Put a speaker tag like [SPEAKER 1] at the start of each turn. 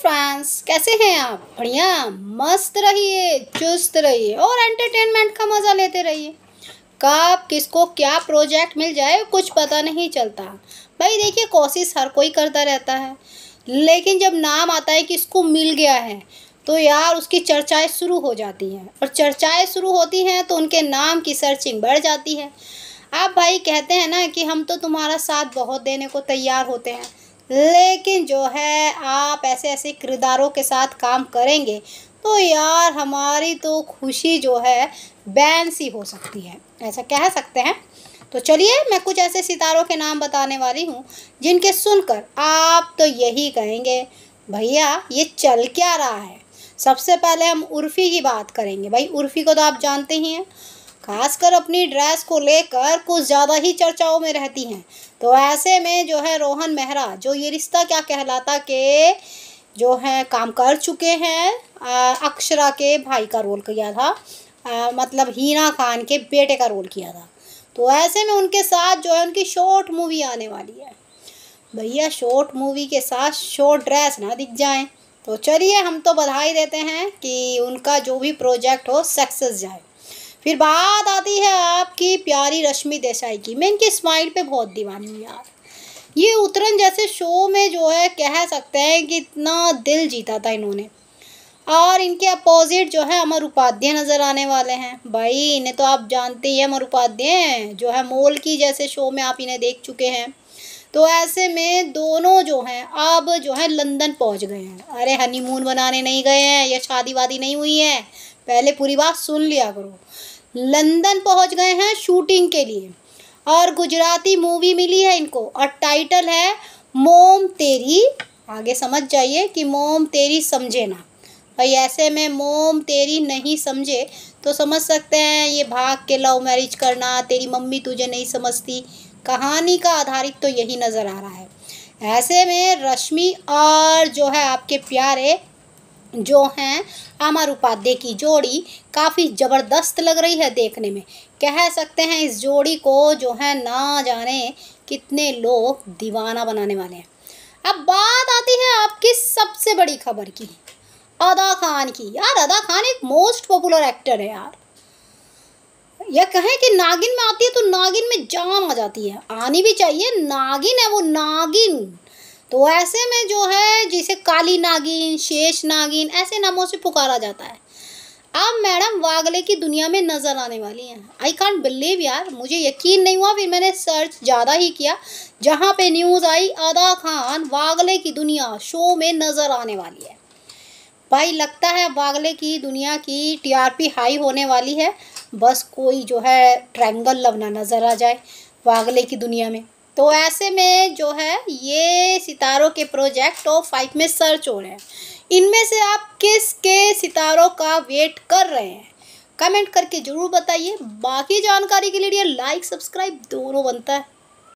[SPEAKER 1] friends कैसे हैं आप बढ़िया मस्त रहिए चुस्त रहिए और एंटरटेनमेंट का मज़ा लेते रहिए कब किसको क्या प्रोजेक्ट मिल जाए कुछ पता नहीं चलता भाई देखिए कोशिश हर कोई करता रहता है लेकिन जब नाम आता है कि इसको मिल गया है तो यार उसकी चर्चाएं शुरू हो जाती हैं और चर्चाएं शुरू होती हैं तो उनके नाम की सर्चिंग बढ़ जाती है आप भाई कहते हैं ना कि हम तो तुम्हारा साथ बहुत देने को तैयार होते हैं लेकिन जो है आप ऐसे ऐसे किरदारों के साथ काम करेंगे तो यार हमारी तो खुशी जो है बैन सी हो सकती है ऐसा कह सकते हैं तो चलिए मैं कुछ ऐसे सितारों के नाम बताने वाली हूँ जिनके सुनकर आप तो यही कहेंगे भैया ये चल क्या रहा है सबसे पहले हम उर्फ़ी की बात करेंगे भाई उर्फ़ी को तो आप जानते ही हैं खासकर अपनी ड्रेस को लेकर कुछ ज़्यादा ही चर्चाओं में रहती हैं तो ऐसे में जो है रोहन मेहरा जो ये रिश्ता क्या कहलाता के जो है काम कर चुके हैं अक्षरा के भाई का रोल किया था आ, मतलब हीना खान के बेटे का रोल किया था तो ऐसे में उनके साथ जो है उनकी शॉर्ट मूवी आने वाली है भैया शॉर्ट मूवी के साथ शॉर्ट ड्रेस ना दिख जाए तो चलिए हम तो बधाई देते हैं कि उनका जो भी प्रोजेक्ट हो सक्सेस जाए फिर बात आती है आपकी प्यारी रश्मि देसाई की मैं इनकी स्माइल पे बहुत दीवानी हूँ यार ये उतरन जैसे शो में जो है कह सकते हैं कि इतना दिल जीता था इन्होंने और इनके अपोजिट जो है अमर उपाध्याय नज़र आने वाले हैं भाई इन्हें तो आप जानते ही अमर उपाध्याय जो है मोल की जैसे शो में आप इन्हें देख चुके हैं तो ऐसे में दोनों जो हैं अब जो है लंदन पहुंच गए हैं अरे हनीमून बनाने नहीं गए हैं या शादी वादी नहीं हुई है पहले पूरी बात सुन लिया करो लंदन पहुंच गए हैं शूटिंग के लिए और गुजराती मूवी मिली है इनको और टाइटल है मोम तेरी आगे समझ जाइए कि मोम तेरी समझे ना भाई ऐसे में मोम तेरी नहीं समझे तो समझ सकते हैं ये भाग के लव मैरिज करना तेरी मम्मी तुझे नहीं समझती कहानी का आधारित तो यही नज़र आ रहा है ऐसे में रश्मि और जो है आपके प्यारे जो हैं अमर उपाध्याय की जोड़ी काफ़ी ज़बरदस्त लग रही है देखने में कह सकते हैं इस जोड़ी को जो है ना जाने कितने लोग दीवाना बनाने वाले हैं अब बात आती है आपकी सबसे बड़ी खबर की अदा खान की यार अदा खान एक मोस्ट पॉपुलर एक्टर है यार यह कहें कि नागिन में आती है तो नागिन में जाम आ जाती है आनी भी चाहिए नागिन है वो नागिन तो ऐसे में जो है जिसे काली नागिन शेष नागिन ऐसे नामों से पुकारा जाता है अब मैडम वागले की दुनिया में नज़र आने वाली हैं आई कॉन्ट बिलीव यार मुझे यकीन नहीं हुआ फिर मैंने सर्च ज़्यादा ही किया जहाँ पे न्यूज़ आई अदा खान वागले की दुनिया शो में नज़र आने वाली है भाई लगता है वागले की दुनिया की टीआरपी हाई होने वाली है बस कोई जो है ट्रैंगल लवना नज़र आ जाए वागले की दुनिया में तो ऐसे में जो है ये सितारों के प्रोजेक्ट टॉप फाइव में सर्च हो रहे हैं इनमें से आप किस के सितारों का वेट कर रहे हैं कमेंट करके ज़रूर बताइए बाकी जानकारी के लिए लाइक सब्सक्राइब दोनों बनता है